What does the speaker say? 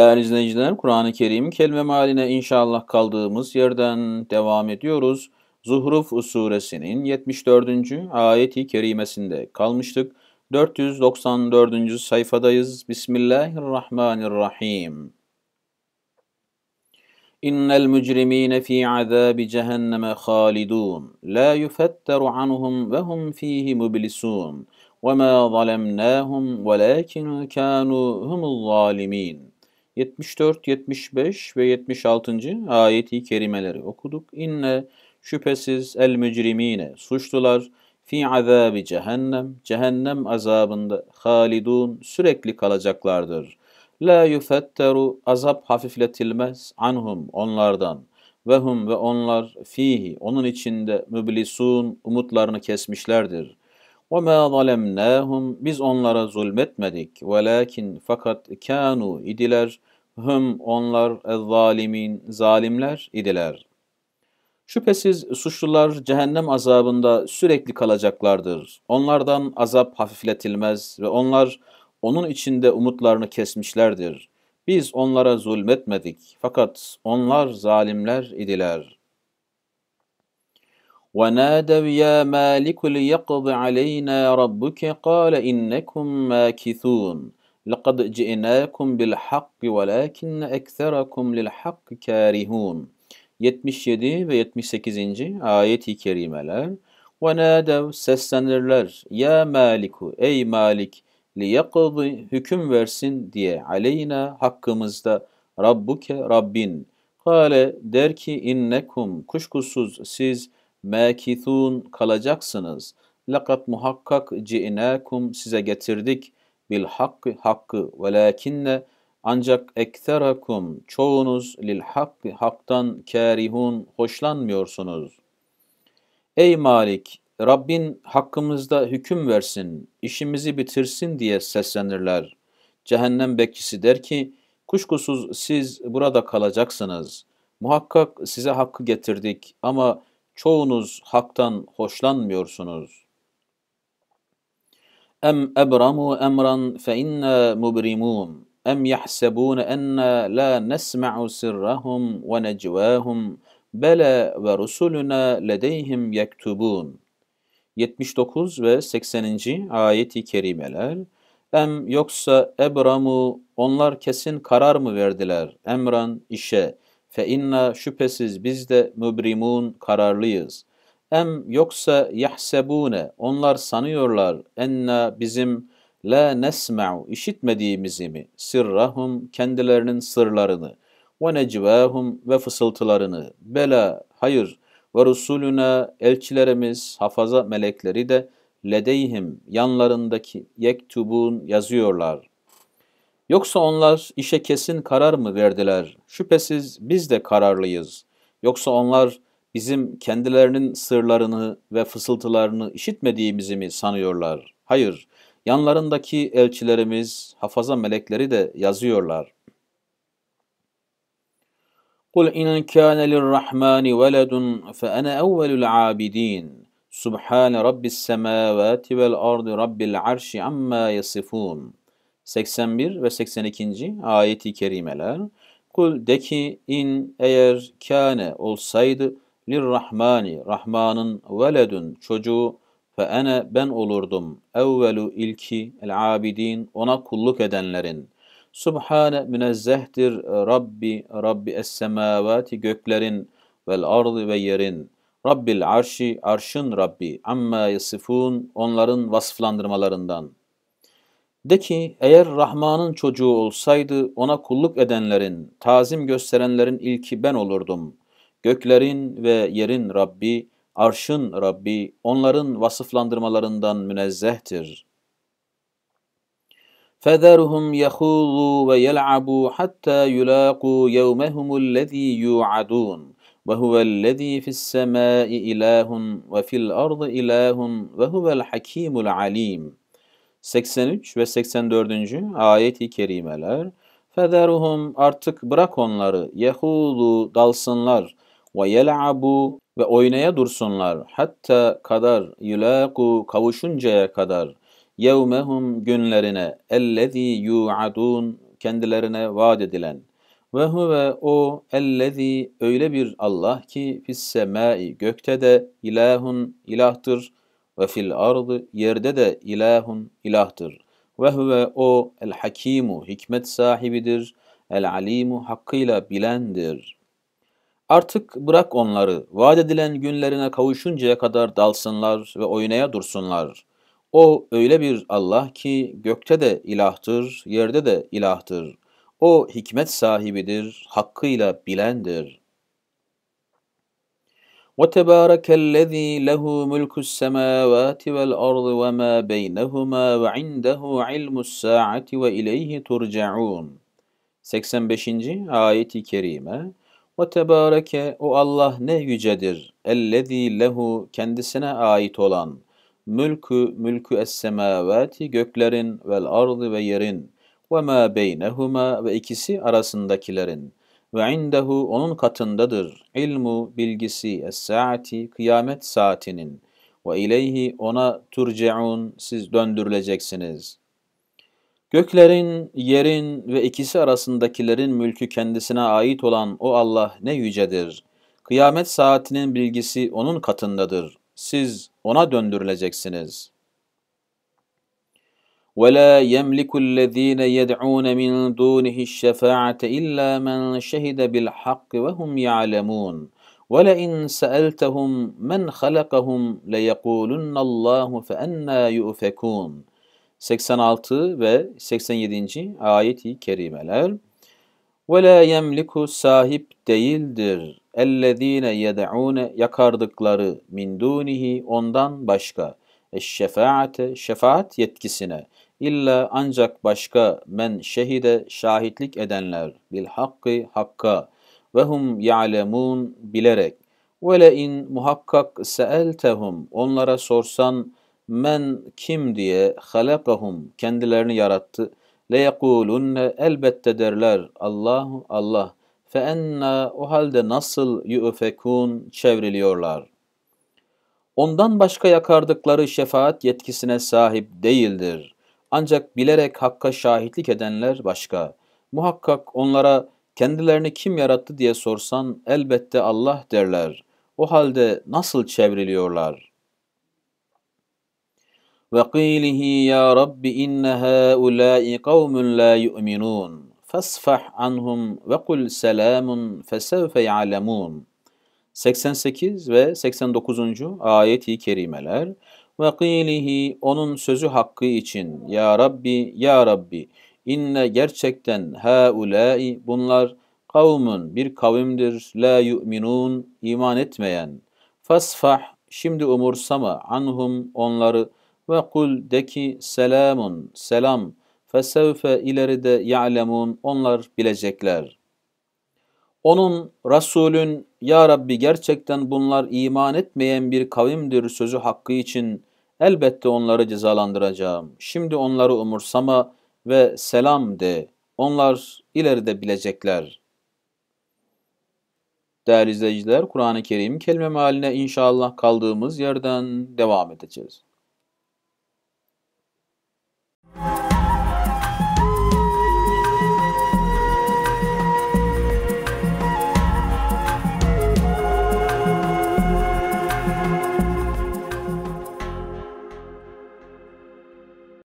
Değerli izleyiciler, Kur'an-ı Kerim kelime maline inşallah kaldığımız yerden devam ediyoruz. Zuhruf suresinin 74. ayeti kerimesinde kalmıştık. 494. sayfadayız. Bismillahirrahmanirrahim. İnnel mücrimine fi azabi cehenneme halidun. La yufettaru anhum ve hum fihi mublisun. Ve ma zalemnahum velakin kanu humu zalimin. 74, 75 ve 76. ayeti kerimeleri okuduk. İnne şüphesiz el mücrimine suçlular fi azabi cehennem cehennem azabında halidun sürekli kalacaklardır. La yufetteru azap hafifletilmez anhum onlardan ve hum ve onlar fihi onun içinde müblisun umutlarını kesmişlerdir. وَمَا ظَلَمْنَاهُمْ Biz onlara zulmetmedik. وَلَاكِنْ fakat kanu idiler. hım onlar zalimin zalimler idiler. Şüphesiz suçlular cehennem azabında sürekli kalacaklardır. Onlardan azap hafifletilmez ve onlar onun içinde umutlarını kesmişlerdir. Biz onlara zulmetmedik fakat onlar zalimler idiler.'' ونادوا يا مالك ليقض علينا ربك قال إنكم ماكثون لقد جئناكم بالحق ولكن أكثركم للحق كارهون 77 ve 78. ayet-i kerimeler وَنَادَوْ seslenirler ya maliku ey malik liyakıdı hüküm versin diye aleyna hakkımızda rabbuke rabbin kale der ki innekum kuşkusuz siz mekithun kalacaksınız. Lakat muhakkak ci'nakum size getirdik bil hakkı hakkı velakinne ancak ekterakum çoğunuz lil hakkı haktan kerihun hoşlanmıyorsunuz. Ey Malik! Rabbin hakkımızda hüküm versin, işimizi bitirsin diye seslenirler. Cehennem bekçisi der ki, kuşkusuz siz burada kalacaksınız. Muhakkak size hakkı getirdik ama çoğunuz haktan hoşlanmıyorsunuz. Em ebramu emran fe inna mubrimun. Em yahsebun enna la nesma'u sirrahum ve necvahum. Bela ve rusuluna ledeyhim yektubun. 79 ve 80. ayeti kerimeler. Em yoksa ebramu onlar kesin karar mı verdiler? Emran işe. Fe inna şüphesiz biz de mübrimun kararlıyız. Em yoksa yahsebune onlar sanıyorlar enna bizim la nesma'u işitmediğimizi mi sirrahum kendilerinin sırlarını ve necvahum ve fısıltılarını bela hayır ve rusulüne elçilerimiz hafaza melekleri de ledeyhim yanlarındaki yektubun yazıyorlar Yoksa onlar işe kesin karar mı verdiler? Şüphesiz biz de kararlıyız. Yoksa onlar bizim kendilerinin sırlarını ve fısıltılarını işitmediğimizi mi sanıyorlar? Hayır, yanlarındaki elçilerimiz, hafaza melekleri de yazıyorlar. قُلْ اِنْ كَانَ لِلرَّحْمَانِ وَلَدٌ فَأَنَا أَوَّلُ الْعَابِدِينَ سُبْحَانَ رَبِّ السَّمَاوَاتِ وَالْأَرْضِ رَبِّ الْعَرْشِ عَمَّا يَصِفُونَ 81 ve 82. ayeti kerimeler. Kul de ki in eğer kâne olsaydı lirrahmani rahmanın veledün çocuğu fe ene ben olurdum evvelu ilki el abidin ona kulluk edenlerin. Subhane münezzehtir Rabbi Rabbi es semavati göklerin vel ardı ve yerin. Rabbil arşi arşın Rabbi amma yasifun onların vasıflandırmalarından.'' De ki eğer Rahman'ın çocuğu olsaydı ona kulluk edenlerin, tazim gösterenlerin ilki ben olurdum. Göklerin ve yerin Rabbi, arşın Rabbi onların vasıflandırmalarından münezzehtir. فَذَرْهُمْ يَخُوضُوا وَيَلْعَبُوا حَتَّى يُلَاقُوا يَوْمَهُمُ الَّذ۪ي يُوعَدُونَ وَهُوَ الَّذ۪ي فِي السَّمَاءِ اِلَٰهٌ وَفِي الْأَرْضِ اِلَٰهٌ وَهُوَ الْحَك۪يمُ الْعَل۪يمُ 83 ve 84. ayet-i kerimeler Federuhum artık bırak onları yehulu dalsınlar ve yel'abu ve oynaya dursunlar hatta kadar yulaku kavuşuncaya kadar yevmehum günlerine ellezî yu'adun kendilerine vaat edilen ve huve o ellezî öyle bir Allah ki fis gökte de ilahun ilahtır ve fil ardı yerde de ilahun ilahtır. Ve huve o el hakimu hikmet sahibidir. El alimu hakkıyla bilendir. Artık bırak onları, vaat edilen günlerine kavuşuncaya kadar dalsınlar ve oynaya dursunlar. O öyle bir Allah ki gökte de ilahtır, yerde de ilahtır. O hikmet sahibidir, hakkıyla bilendir.'' وتبارك الذي له ملك السماوات والأرض وما بينهما وعنده علم الساعة وإليه ترجعون 85. ayeti kerime tebareke o Allah ne yücedir ellezî lehu kendisine ait olan mülkü mülkü es-semâvâti göklerin vel ardı ve yerin ve mâ beynehuma ve ikisi arasındakilerin ve indehu onun katındadır ilmu bilgisi es-saati kıyamet saatinin ve ileyhi ona turcaun siz döndürüleceksiniz. Göklerin, yerin ve ikisi arasındakilerin mülkü kendisine ait olan o Allah ne yücedir. Kıyamet saatinin bilgisi onun katındadır. Siz ona döndürüleceksiniz.'' ولا يملك الذين يدعون من دونه الشفاعة إلا من شهد بالحق وهم يعلمون ولئن سألتهم من خلقهم ليقولن الله فأنا يؤفكون 86 ve 87. ayeti kerimeler وَلَا يَمْلِكُ sahip değildir. اَلَّذ۪ينَ يَدَعُونَ yakardıkları min dunihi ondan başka şefaate şefaat yetkisine illa ancak başka men şehide şahitlik edenler bil hakkı hakka ve hum ya'lemun bilerek ve le in muhakkak seeltehum onlara sorsan men kim diye halakahum kendilerini yarattı le yekulunne elbette derler Allah, Allah fe enna o halde nasıl yu'fekun çevriliyorlar.'' ondan başka yakardıkları şefaat yetkisine sahip değildir. Ancak bilerek hakka şahitlik edenler başka. Muhakkak onlara kendilerini kim yarattı diye sorsan elbette Allah derler. O halde nasıl çevriliyorlar? وَقِيلِهِ ya رَبِّ اِنَّ هَا اُولَٰئِ la yu'minun يُؤْمِنُونَ anhum عَنْهُمْ وَقُلْ سَلَامٌ فَسَوْفَ يَعْلَمُونَ 88 ve 89. ayet i kerimeler ve kilihi onun sözü hakkı için ya Rabbi ya Rabbi inne gerçekten haulai bunlar kavmun bir kavimdir la yu'minun iman etmeyen fasfah şimdi umursama anhum onları ve kul de ki selamun selam fesevfe ileride ya'lemun onlar bilecekler. Onun Resulün ya Rabbi gerçekten bunlar iman etmeyen bir kavimdir sözü hakkı için elbette onları cezalandıracağım. Şimdi onları umursama ve selam de. Onlar ileride bilecekler. Değerli izleyiciler, Kur'an-ı Kerim kelime mealine inşallah kaldığımız yerden devam edeceğiz.